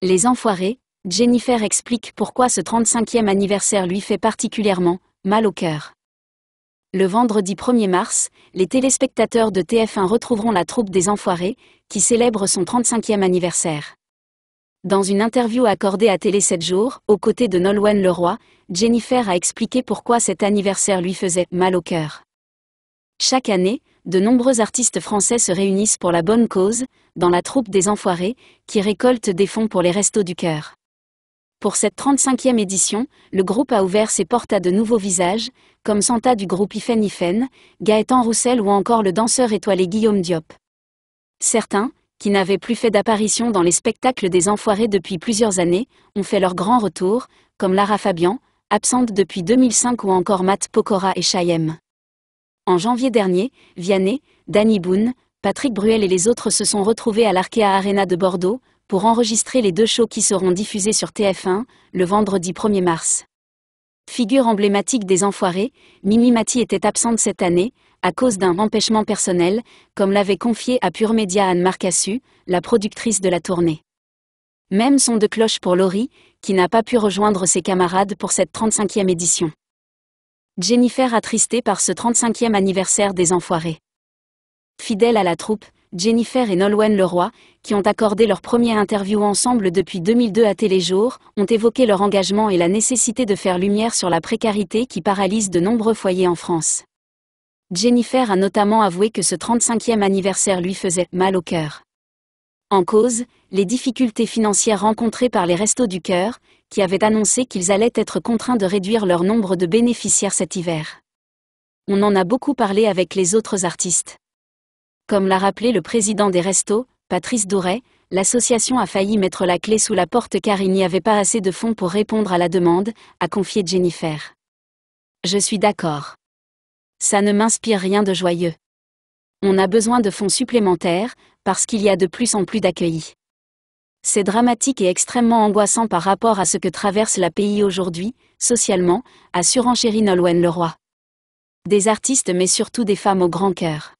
Les Enfoirés, Jennifer explique pourquoi ce 35e anniversaire lui fait particulièrement mal au cœur. Le vendredi 1er mars, les téléspectateurs de TF1 retrouveront la troupe des Enfoirés, qui célèbre son 35e anniversaire. Dans une interview accordée à Télé 7 jours, aux côtés de Nolwenn Leroy, Jennifer a expliqué pourquoi cet anniversaire lui faisait mal au cœur. Chaque année, de nombreux artistes français se réunissent pour la bonne cause, dans la troupe des Enfoirés, qui récolte des fonds pour les Restos du Cœur. Pour cette 35e édition, le groupe a ouvert ses portes à de nouveaux visages, comme Santa du groupe Ifen Ifen, Gaëtan Roussel ou encore le danseur étoilé Guillaume Diop. Certains, qui n'avaient plus fait d'apparition dans les spectacles des Enfoirés depuis plusieurs années, ont fait leur grand retour, comme Lara Fabian, absente depuis 2005 ou encore Matt Pokora et Chayem. En janvier dernier, Vianney, Danny Boone, Patrick Bruel et les autres se sont retrouvés à l'Arkea Arena de Bordeaux pour enregistrer les deux shows qui seront diffusés sur TF1 le vendredi 1er mars. Figure emblématique des enfoirés, Mimi Mati était absente cette année, à cause d'un empêchement personnel, comme l'avait confié à Pure Media Anne Marcassu, la productrice de la tournée. Même son de cloche pour Laurie, qui n'a pas pu rejoindre ses camarades pour cette 35e édition. Jennifer attristée par ce 35e anniversaire des Enfoirés. Fidèle à la troupe, Jennifer et Nolwenn Leroy, qui ont accordé leur première interview ensemble depuis 2002 à Téléjour, ont évoqué leur engagement et la nécessité de faire lumière sur la précarité qui paralyse de nombreux foyers en France. Jennifer a notamment avoué que ce 35e anniversaire lui faisait mal au cœur. En cause, les difficultés financières rencontrées par les Restos du Cœur, qui avait annoncé qu'ils allaient être contraints de réduire leur nombre de bénéficiaires cet hiver. On en a beaucoup parlé avec les autres artistes. Comme l'a rappelé le président des Restos, Patrice Doré, l'association a failli mettre la clé sous la porte car il n'y avait pas assez de fonds pour répondre à la demande, a confié Jennifer. Je suis d'accord. Ça ne m'inspire rien de joyeux. On a besoin de fonds supplémentaires, parce qu'il y a de plus en plus d'accueillis. C'est dramatique et extrêmement angoissant par rapport à ce que traverse la pays aujourd'hui, socialement, a surenchéri Nolwenn Leroy. Des artistes mais surtout des femmes au grand cœur.